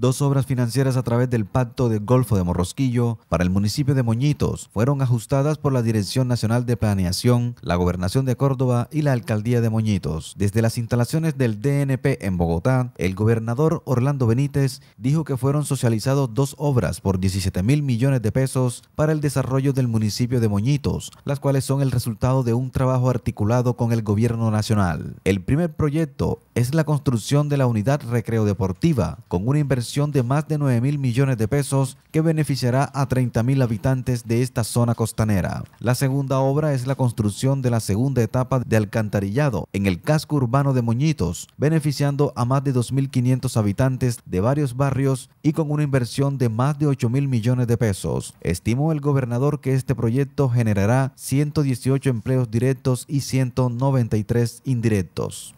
Dos obras financieras a través del Pacto del Golfo de Morrosquillo para el municipio de Moñitos fueron ajustadas por la Dirección Nacional de Planeación, la Gobernación de Córdoba y la Alcaldía de Moñitos. Desde las instalaciones del DNP en Bogotá, el gobernador Orlando Benítez dijo que fueron socializados dos obras por 17 mil millones de pesos para el desarrollo del municipio de Moñitos, las cuales son el resultado de un trabajo articulado con el gobierno nacional. El primer proyecto es la construcción de la unidad recreo deportiva, con una inversión de más de 9 mil millones de pesos que beneficiará a 30 mil habitantes de esta zona costanera. La segunda obra es la construcción de la segunda etapa de alcantarillado en el casco urbano de Moñitos, beneficiando a más de 2.500 habitantes de varios barrios y con una inversión de más de 8 mil millones de pesos. Estimó el gobernador que este proyecto generará 118 empleos directos y 193 indirectos.